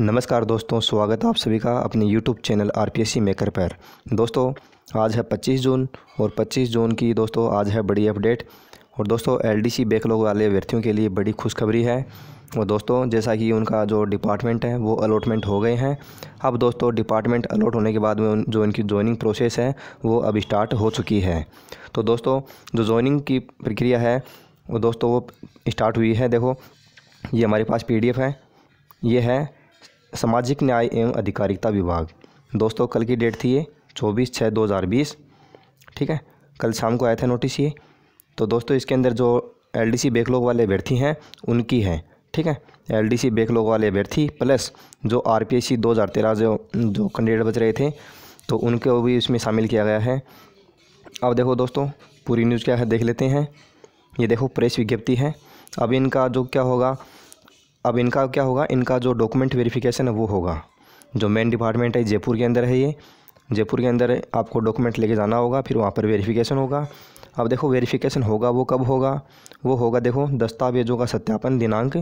नमस्कार दोस्तों स्वागत है आप सभी का अपने YouTube channel R P S C maker पर दोस्तों आज है 25 जून और 25 जून की दोस्तों आज है बड़ी अपडेट और दोस्तों एल डी सी बैकलॉग वाले अभ्यर्थियों के लिए बड़ी खुशखबरी है और दोस्तों जैसा कि उनका जो डिपार्टमेंट है वो अलॉटमेंट हो गए हैं अब दोस्तों डिपार्टमेंट अलॉट होने के बाद में जो इनकी ज्वाइनिंग प्रोसेस है वो अब स्टार्ट हो चुकी है तो दोस्तों जो ज्वाइनिंग की प्रक्रिया है वो दोस्तों वो स्टार्ट हुई है देखो ये हमारे पास पी है ये है सामाजिक न्याय एवं अधिकारिता विभाग दोस्तों कल की डेट थी ये चौबीस छः दो हज़ार बीस ठीक है कल शाम को आया था नोटिस ये तो दोस्तों इसके अंदर जो एल डी सी बैकलॉग वाले अभ्यर्थी हैं उनकी है ठीक है एल डी सी बैकलॉग वाले अभ्यर्थी प्लस जो आर पी एस सी दो हज़ार तेरह जो जो कैंडिडेट बच रहे थे तो उनको भी इसमें शामिल किया गया है अब देखो दोस्तों पूरी न्यूज़ क्या है देख लेते हैं ये देखो प्रेस विज्ञप्ति है अब इनका जो क्या होगा अब इनका क्या होगा इनका जो डॉक्यूमेंट वेरिफिकेशन है वो होगा जो मेन डिपार्टमेंट है जयपुर के अंदर है ये जयपुर के अंदर आपको डॉक्यूमेंट लेके जाना होगा फिर वहाँ पर वेरिफिकेशन होगा अब देखो वेरिफिकेशन होगा वो कब होगा वो होगा देखो दस्तावेज़ों का सत्यापन दिनांक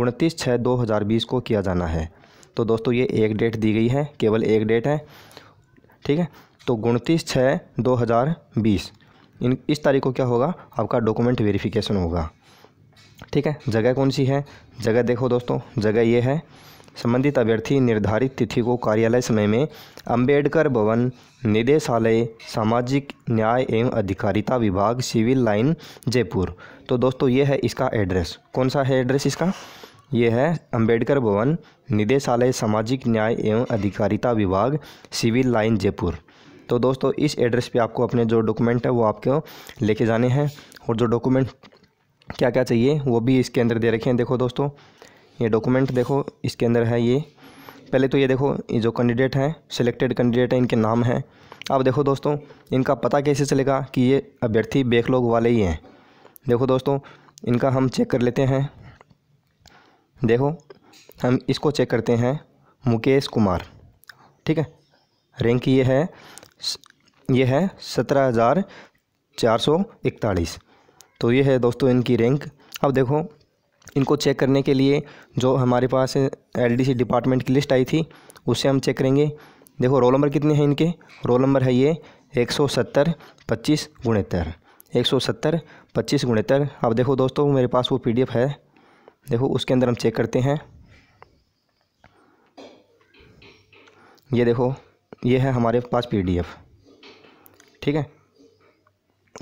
उनतीस छः दो हज़ार बीस को किया जाना है तो दोस्तों ये एक डेट दी गई है केवल एक डेट है ठीक है तो उनतीस छः दो हज़ार बीस इन इस तारीख को क्या होगा आपका डॉक्यूमेंट वेरिफिकेशन होगा ठीक है जगह कौन सी है जगह देखो दोस्तों जगह ये है संबंधित अभ्यर्थी निर्धारित तिथि को कार्यालय समय में अंबेडकर भवन निदेशालय सामाजिक न्याय एवं अधिकारिता विभाग सिविल लाइन जयपुर तो दोस्तों ये है इसका एड्रेस कौन सा है एड्रेस इसका ये है अंबेडकर भवन निदेशालय सामाजिक न्याय एवं अधिकारिता विभाग सिविल लाइन जयपुर तो दोस्तों इस एड्रेस पे आपको अपने जो डॉक्यूमेंट है वो आपको लेके जाने हैं और जो डॉक्यूमेंट क्या क्या चाहिए वो भी इसके अंदर दे रखे हैं देखो दोस्तों ये डॉक्यूमेंट देखो इसके अंदर है ये पहले तो ये देखो ये जो कैंडिडेट हैं सिलेक्टेड कैंडिडेट हैं इनके नाम हैं अब देखो दोस्तों इनका पता कैसे चलेगा कि ये अभ्यर्थी बेखलोग वाले ही हैं देखो दोस्तों इनका हम चेक कर लेते हैं देखो हम इसको चेक करते हैं मुकेश कुमार ठीक है रैंक ये है ये है सत्रह हज़ार चार सौ इकतालीस तो ये है दोस्तों इनकी रैंक अब देखो इनको चेक करने के लिए जो हमारे पास एलडीसी डिपार्टमेंट की लिस्ट आई थी उससे हम चेक करेंगे देखो रोल नंबर कितने हैं इनके रोल नंबर है ये एक सौ सत्तर पच्चीस गुणहत्तर एक सौ सत्तर पच्चीस गुणहत्तर अब देखो दोस्तों मेरे पास वो पीडीएफ है देखो उसके अंदर हम चेक करते हैं ये देखो ये है हमारे पास एफ ठीक है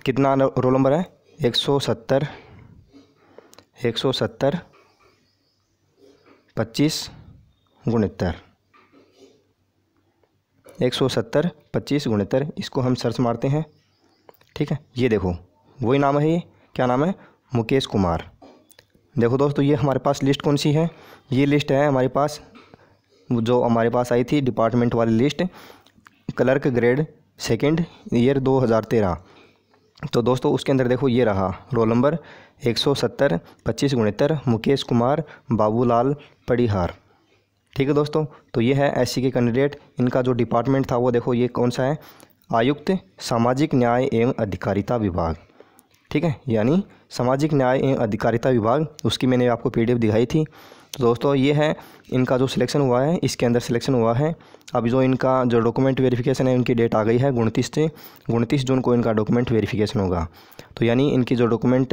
कितना रोल नंबर है एक सौ सत्तर एक सौ सत्तर पच्चीस गुणहत्तर एक सौ सत्तर पच्चीस गुणहत्तर इसको हम सर्च मारते हैं ठीक है ये देखो वही नाम है ये क्या नाम है मुकेश कुमार देखो दोस्तों ये हमारे पास लिस्ट कौन सी है ये लिस्ट है हमारे पास जो हमारे पास आई थी डिपार्टमेंट वाली list clerk grade second year दो हज़ार तेरह तो दोस्तों उसके अंदर देखो ये रहा रोल नंबर एक सौ सत्तर पच्चीस गुणहत्तर मुकेश कुमार बाबूलाल पड़ीहार ठीक है दोस्तों तो ये है एससी के कैंडिडेट इनका जो डिपार्टमेंट था वो देखो ये कौन सा है आयुक्त सामाजिक न्याय एवं अधिकारिता विभाग ठीक है यानी सामाजिक न्याय एवं अधिकारिता विभाग उसकी मैंने आपको पीडीएफ दिखाई थी तो दोस्तों ये है इनका जो सिलेक्शन हुआ है इसके अंदर सिलेक्शन हुआ है अब जो इनका जो डॉक्यूमेंट वेरिफिकेशन है उनकी डेट आ गई है उनतीस से उनतीस जून को इनका डॉक्यूमेंट वेरिफिकेशन होगा तो यानी इनकी जो डॉक्यूमेंट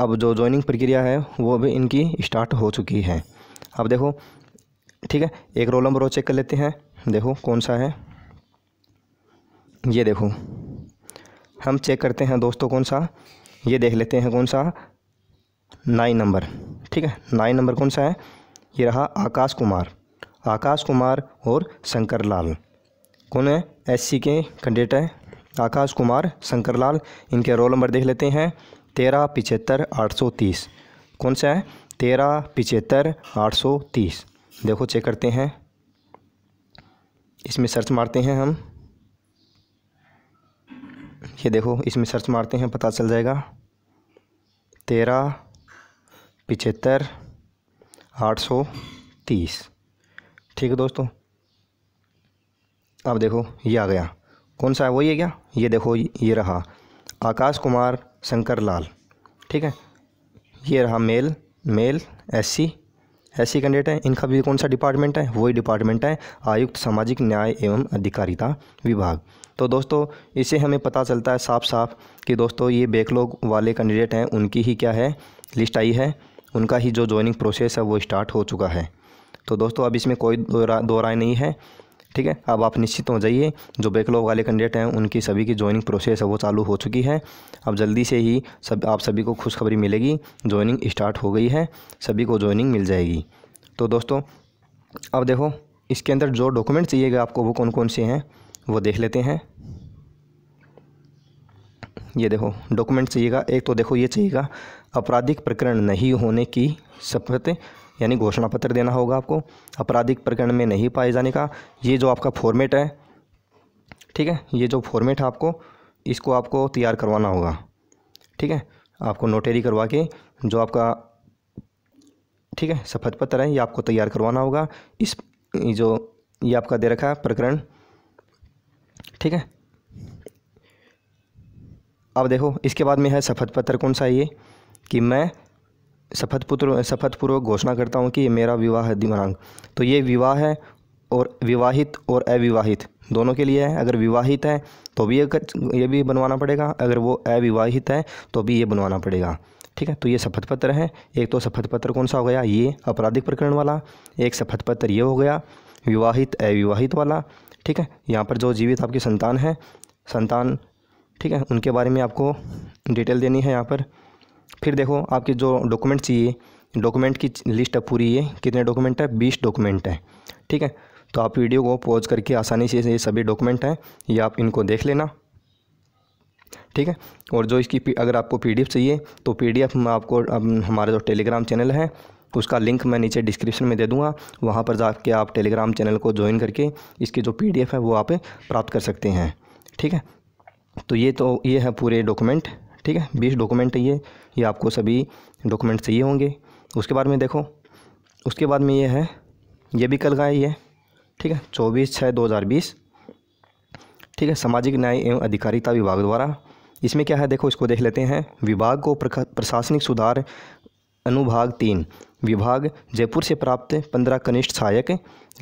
अब जो ज्वाइनिंग प्रक्रिया है वो भी इनकी स्टार्ट हो चुकी है अब देखो ठीक है एक रोल नंबर और चेक कर लेते हैं देखो कौन सा है ये देखो हम चेक करते हैं दोस्तों कौन सा ये देख लेते हैं कौन सा नाइन नंबर ठीक है नाइन नंबर कौन सा है ये रहा आकाश कुमार आकाश कुमार और शंकर लाल कौन है एससी के कैंडिडेट है आकाश कुमार शंकर लाल इनके रोल नंबर देख लेते हैं तेरह पिचहत्तर आठ सौ तीस कौन सा है तेरह पिचहत्तर आठ सौ तीस देखो चेक करते हैं इसमें सर्च मारते हैं हम ये देखो इसमें सर्च मारते हैं पता चल जाएगा तेरह पिचहत्तर आठ सौ तीस ठीक है दोस्तों अब देखो ये आ गया कौन सा है वही है क्या ये देखो ये रहा आकाश कुमार शंकर लाल ठीक है ये रहा male male SC SC candidate है इनका भी कौन सा डिपार्टमेंट है वही डिपार्टमेंट है आयुक्त सामाजिक न्याय एवं अधिकारिता विभाग तो दोस्तों इसे हमें पता चलता है साफ साफ कि दोस्तों ये बैकलॉग वाले कैंडिडेट हैं उनकी ही क्या है लिस्ट आई है उनका ही जो ज्वाइनिंग प्रोसेस है वो स्टार्ट हो चुका है तो दोस्तों अब इसमें कोई दो राय नहीं है ठीक है अब आप निश्चित हो जाइए जो बैकलॉग वाले कैंडिडेट हैं उनकी सभी की ज्वाइनिंग प्रोसेस है वो चालू हो चुकी है अब जल्दी से ही सब आप सभी को खुशखबरी मिलेगी ज्वाइनिंग स्टार्ट हो गई है सभी को ज्वाइनिंग मिल जाएगी तो दोस्तों अब देखो इसके अंदर जो डॉक्यूमेंट चाहिएगा आपको वो कौन कौन से हैं वो देख लेते हैं ये देखो डॉक्यूमेंट चाहिएगा एक तो देखो ये चाहिएगा आपराधिक प्रकरण नहीं होने की शपथ यानी घोषणा पत्र देना होगा आपको आपराधिक प्रकरण में नहीं पाए जाने का ये जो आपका फॉर्मेट है ठीक है ये जो फॉर्मेट है आपको इसको आपको तैयार करवाना होगा ठीक है आपको नोटेरी करवा के जो आपका ठीक है शपथ पत्र है ये आपको तैयार करवाना होगा इस जो ये आपका दे रखा है प्रकरण ठीक है अब देखो इसके बाद में है शपथ पत्र कौन सा ये कि मैं शपथ पुत्र शपथपूर्वक घोषणा करता हूँ कि ये मेरा विवाह दिनांक तो ये विवाह है और विवाहित और अविवाहित दोनों के लिए है अगर विवाहित है तो भी ये भी बनवाना पड़ेगा अगर वो अविवाहित है तो भी ये बनवाना पड़ेगा ठीक है तो ये शपथ पत्र है एक तो शपथ पत्र कौन सा हो गया ये आपराधिक प्रकरण वाला एक शपथ पत्र ये हो गया विवाहित अविवाहित वाला ठीक है यहाँ पर जो जीवित आपकी संतान है संतान ठीक है उनके बारे में आपको डिटेल देनी है यहाँ पर फिर देखो आपकी जो डॉक्यूमेंट चाहिए डॉक्यूमेंट की लिस्ट अब पूरी है कितने डॉक्यूमेंट है बीस डॉक्यूमेंट हैं ठीक है तो आप वीडियो को पॉज करके आसानी से ये सभी डॉक्यूमेंट हैं ये आप इनको देख लेना ठीक है और जो इसकी अगर आपको पीडीएफ चाहिए तो पीडीएफ मैं आपको अब हमारा जो टेलीग्राम चैनल है उसका लिंक मैं नीचे डिस्क्रिप्शन में दे दूंगा वहाँ पर जाके आप टेलीग्राम चैनल को ज्वाइन करके इसकी जो पीडीएफ है वो आप प्राप्त कर सकते हैं ठीक है तो ये तो ये है पूरे डॉक्यूमेंट ठीक है बीस डॉक्यूमेंट है ये ये आपको सभी डॉक्यूमेंट चाहिए होंगे उसके बाद में देखो उसके बाद में ये है ये भी कल का है ये ठीक है चौबीस छः दो हज़ार बीस ठीक है सामाजिक न्याय एवं अधिकारिता विभाग द्वारा इसमें क्या है देखो इसको देख लेते हैं विभाग को प्रशासनिक सुधार अनुभाग तीन विभाग जयपुर से प्राप्त पंद्रह कनिष्ठ सहायक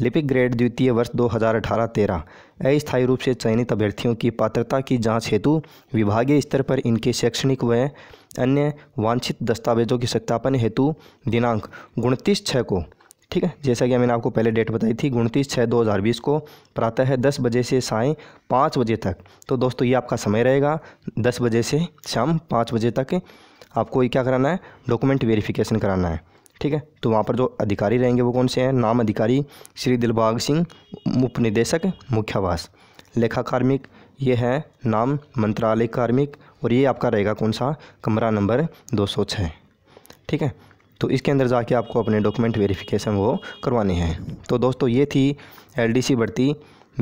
लिपिक ग्रेड द्वितीय वर्ष दो हज़ार अठारह तेरह अस्थायी रूप से चयनित अभ्यर्थियों की पात्रता की जांच हेतु विभागीय स्तर पर इनके शैक्षणिक व अन्य वांछित दस्तावेजों के सत्यापन हेतु दिनांक उनतीस छः को ठीक है जैसा कि मैंने आपको पहले डेट बताई थी उनतीस छः दो हज़ार बीस को प्रातः दस बजे से साय पाँच बजे तक तो दोस्तों ये आपका समय रहेगा दस बजे से शाम पाँच बजे तक आपको ये क्या कराना है डॉक्यूमेंट वेरिफिकेशन कराना है ठीक है तो वहाँ पर जो अधिकारी रहेंगे वो कौन से हैं नाम अधिकारी श्री दिलबाग सिंह उप निदेशक मुख्यावास लेखा कार्मिक ये है नाम मंत्रालय कार्मिक और ये आपका रहेगा कौन सा कमरा नंबर छः ठीक है तो इसके अंदर जाके आपको अपने डॉक्यूमेंट वेरिफिकेशन वो करवाने हैं तो दोस्तों ये थी एलडीसी बढ़ती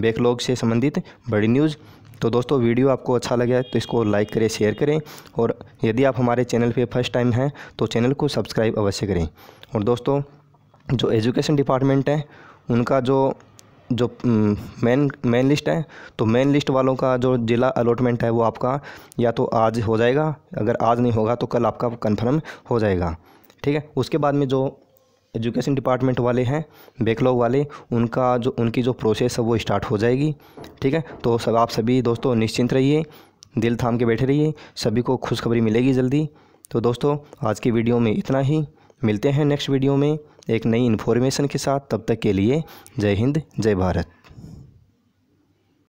बैकलॉग से संबंधित बड़ी न्यूज़ तो दोस्तों वीडियो आपको अच्छा लगे तो इसको लाइक करें शेयर करें और यदि आप हमारे चैनल पे फर्स्ट टाइम हैं तो चैनल को सब्सक्राइब अवश्य करें और दोस्तों जो एजुकेशन डिपार्टमेंट है उनका जो जो मेन मेन लिस्ट है तो मेन लिस्ट वालों का जो ज़िला अलॉटमेंट है वो आपका या तो आज हो जाएगा अगर आज नहीं होगा तो कल आपका कंफर्म हो जाएगा ठीक है उसके बाद में जो एजुकेशन डिपार्टमेंट वाले हैं बैकलॉग वाले उनका जो उनकी जो प्रोसेस है वो स्टार्ट हो जाएगी ठीक है तो सब आप सभी दोस्तों निश्चिंत रहिए दिल थाम के बैठे रहिए सभी को खुशखबरी मिलेगी जल्दी तो दोस्तों आज की वीडियो में इतना ही मिलते हैं नेक्स्ट वीडियो में एक नई इन्फॉर्मेशन के साथ तब तक के लिए जय हिंद जय भारत